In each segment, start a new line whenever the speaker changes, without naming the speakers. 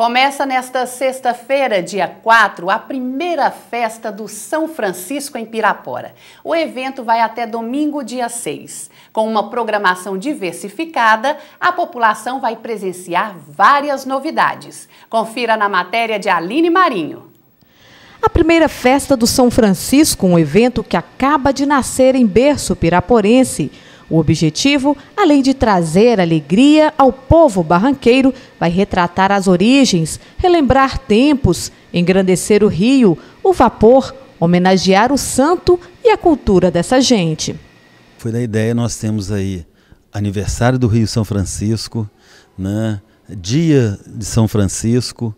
Começa nesta sexta-feira, dia 4, a primeira festa do São Francisco em Pirapora. O evento vai até domingo, dia 6. Com uma programação diversificada, a população vai presenciar várias novidades. Confira na matéria de Aline Marinho. A primeira festa do São Francisco, um evento que acaba de nascer em berço piraporense, o objetivo, além de trazer alegria ao povo barranqueiro, vai retratar as origens, relembrar tempos, engrandecer o rio, o vapor, homenagear o santo e a cultura dessa gente.
Foi da ideia, nós temos aí aniversário do Rio São Francisco, né? dia de São Francisco,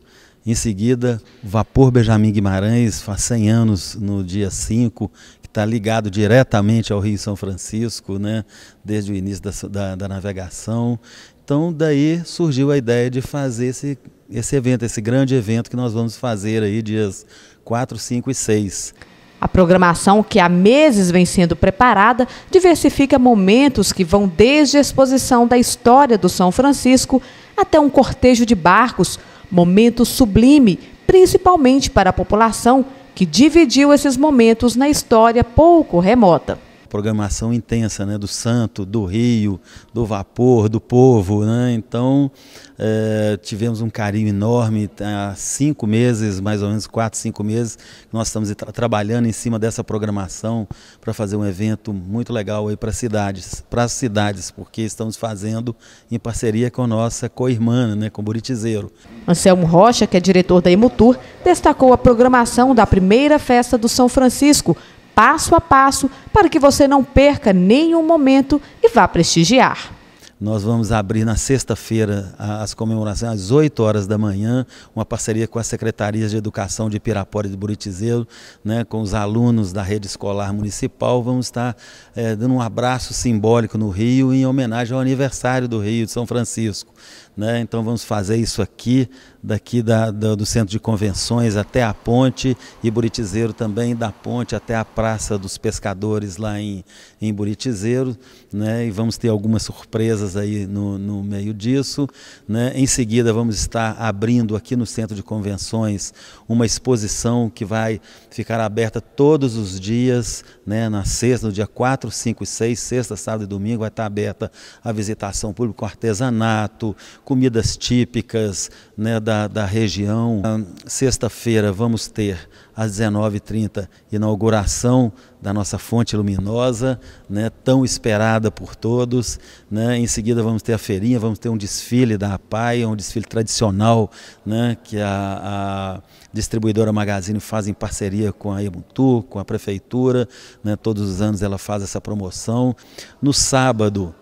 em seguida, Vapor Benjamin Guimarães faz 100 anos no dia 5, está ligado diretamente ao Rio São Francisco, né, desde o início da, da, da navegação. Então, daí surgiu a ideia de fazer esse, esse evento, esse grande evento que nós vamos fazer aí dias 4, 5 e 6.
A programação, que há meses vem sendo preparada, diversifica momentos que vão desde a exposição da história do São Francisco até um cortejo de barcos, momento sublime, principalmente para a população que dividiu esses momentos na história pouco remota
programação intensa né, do Santo, do Rio, do Vapor, do Povo. Né? Então é, tivemos um carinho enorme tá, há cinco meses, mais ou menos quatro, cinco meses, nós estamos tra trabalhando em cima dessa programação para fazer um evento muito legal aí para cidades, para as cidades, porque estamos fazendo em parceria com a nossa co-irmã, né, com o Buritizeiro.
Anselmo Rocha, que é diretor da Emutur, destacou a programação da primeira festa do São Francisco passo a passo para que você não perca nenhum momento e vá prestigiar.
Nós vamos abrir na sexta-feira as comemorações às 8 horas da manhã, uma parceria com as secretarias de educação de Pirapora e de Buritizeiro, né, com os alunos da rede escolar municipal. Vamos estar é, dando um abraço simbólico no Rio em homenagem ao aniversário do Rio de São Francisco. Né? Então vamos fazer isso aqui daqui da, da, do centro de convenções até a ponte e Buritizeiro também, da ponte até a Praça dos Pescadores lá em, em Buritizeiro. Né? E vamos ter algumas surpresas aí no, no meio disso. Né? Em seguida, vamos estar abrindo aqui no centro de convenções uma exposição que vai ficar aberta todos os dias, né? na sexta, no dia 4, 5 e 6, sexta, sábado e domingo, vai estar aberta a visitação pública, artesanato, comidas típicas né? da da, da região. Ah, sexta-feira vamos ter, às 19h30, inauguração da nossa fonte luminosa, né, tão esperada por todos. Né? Em seguida vamos ter a feirinha, vamos ter um desfile da APAI, um desfile tradicional né, que a, a distribuidora Magazine faz em parceria com a Emutu, com a prefeitura. Né? Todos os anos ela faz essa promoção. No sábado,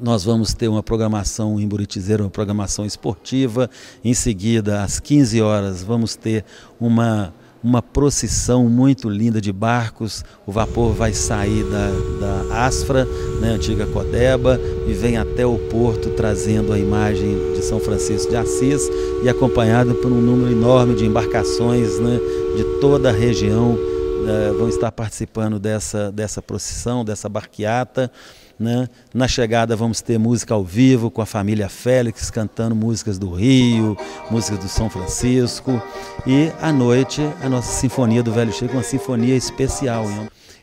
nós vamos ter uma programação em Buritizeiro, uma programação esportiva. Em seguida, às 15 horas, vamos ter uma, uma procissão muito linda de barcos. O vapor vai sair da, da Asfra, né, antiga Codeba, e vem até o porto trazendo a imagem de São Francisco de Assis e acompanhado por um número enorme de embarcações né, de toda a região uh, vão estar participando dessa, dessa procissão, dessa barqueata. Né? Na chegada vamos ter música ao vivo com a família Félix cantando músicas do Rio, músicas do São Francisco. E à noite a nossa Sinfonia do Velho Chico, uma sinfonia especial.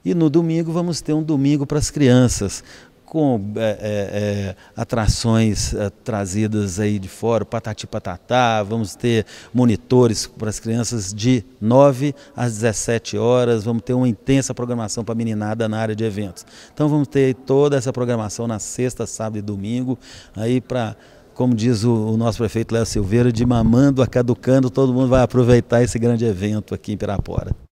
E no domingo vamos ter um domingo para as crianças, com é, é, é, atrações é, trazidas aí de fora, patati patatá, vamos ter monitores para as crianças de 9 às 17 horas, vamos ter uma intensa programação para a meninada na área de eventos. Então vamos ter toda essa programação na sexta, sábado e domingo, aí para como diz o, o nosso prefeito Léo Silveira, de mamando a caducando, todo mundo vai aproveitar esse grande evento aqui em Pirapora.